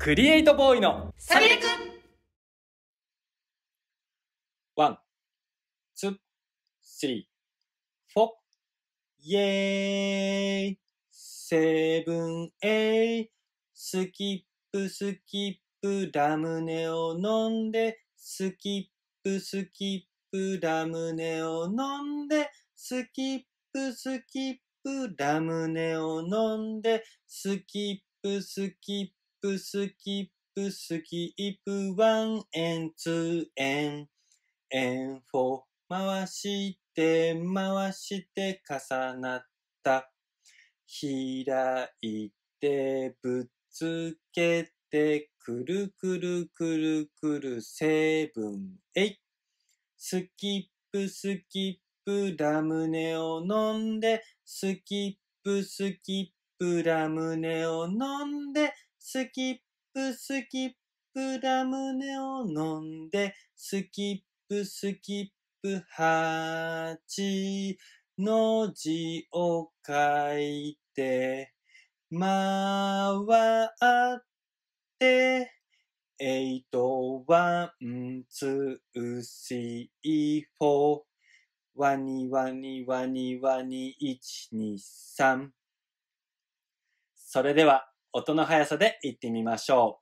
クリエイトボーイのサビレくワン、ツー、スリー、フォー、イェーイセブン、エイスキップ、スキップ、ラムネを飲んで、スキップ、スキップ、ラムネを飲んで、スキップ、スキップ、ラムネを飲んで、スキップ、スキップ、プ、スキップ、スキップ、ワン、エン、ツー、エン、エン、フォー。回して、回して、重なった。開いて、ぶつけて、くるくるくるくる、セブン、エイ。スキップ、スキップ、ラムネを飲んで、スキップ、スキップ、ラムネを飲んで、スキップスキップラムネを飲んで、スキップスキップ八の字を書いて、回って、え i とワン、ツー、e two, t h ワニワニワニワニ一、二、三。それでは音の速さで言ってみましょ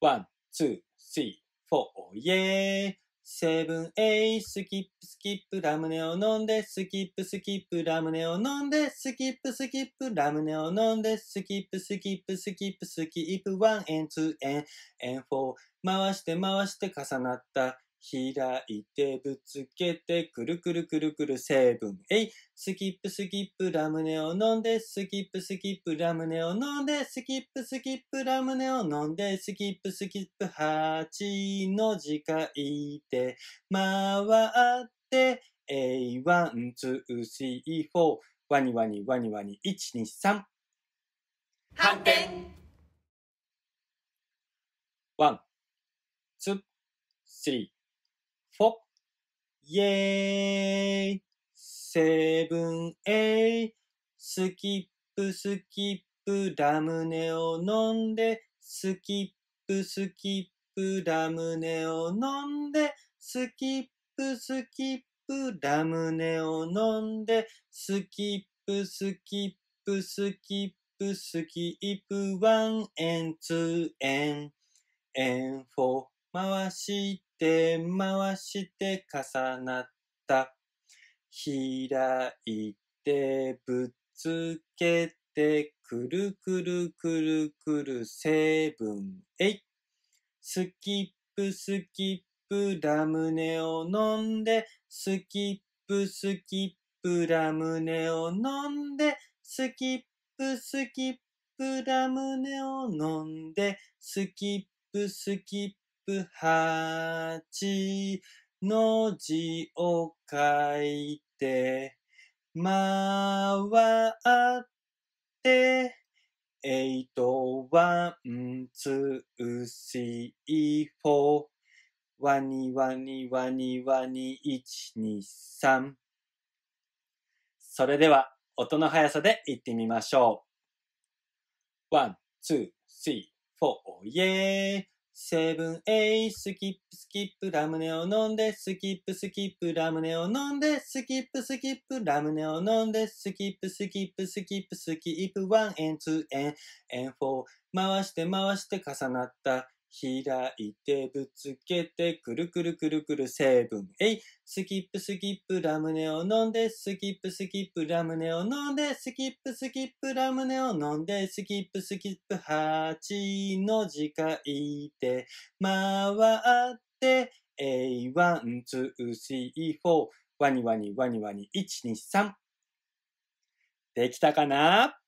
う。ワン、ツー、スリー、フォー、イェーイセブン、エイ、スキップ、スキップ、ラムネを飲んで、スキップ、スキップ、ラムネを飲んで、スキップ、スキップ、ラムネを飲んで、スキップ、スキップ、スキップ、スキップ、ワン、エン、ツー、エン、エン、フォー、回して回して重なった。開いてぶつけてくるくるくるくるセブンえいスキップスキップラムネを飲んでスキップスキップラムネを飲んでスキップスキップラムネを飲んでスキップスキップ8の字書いて回ってえいワンツースリーフォーワニワニワニワニ1 2 3反転ワンツースリーイェーイセブンエイスキップスキップラムネを飲んでスキップスキップラムネを飲んでスキップスキップラムネを飲んでスキップスキップスキップスキップワンエンツーエンエンフォー回して手回して重なった。開いてぶつけてくるくるくるくる成分えい。スキップスキップラムネを飲んで、スキップスキップラムネを飲んで、スキップスキップラムネを飲んで、スキップスキップップ八の字を書いて、回って、えイと、ワン、ツー、シー、フォー、ワニ、ワニ、ワニ、ワニ、一、二、三。それでは、音の速さで行ってみましょう。ワン、ツー、シー、フォー、イェー。セブンエイ、スキップスキップ、ラムネを飲んで、スキップスキップ、ラムネを飲んで、スキップスキップ、ラムネを飲んで、スキップスキップ、スキップスキップ、ワンエン、ツーエン、エンフォー、回して回して重なった。開いてぶつけてくるくるくるくるセブンえいスキップスキップラムネを飲んでスキップスキップラムネを飲んでスキップスキップラムネを飲んでスキップスキップ8の字書いて回ってえいワンツーシーフォーワニワニワニワニ123できたかな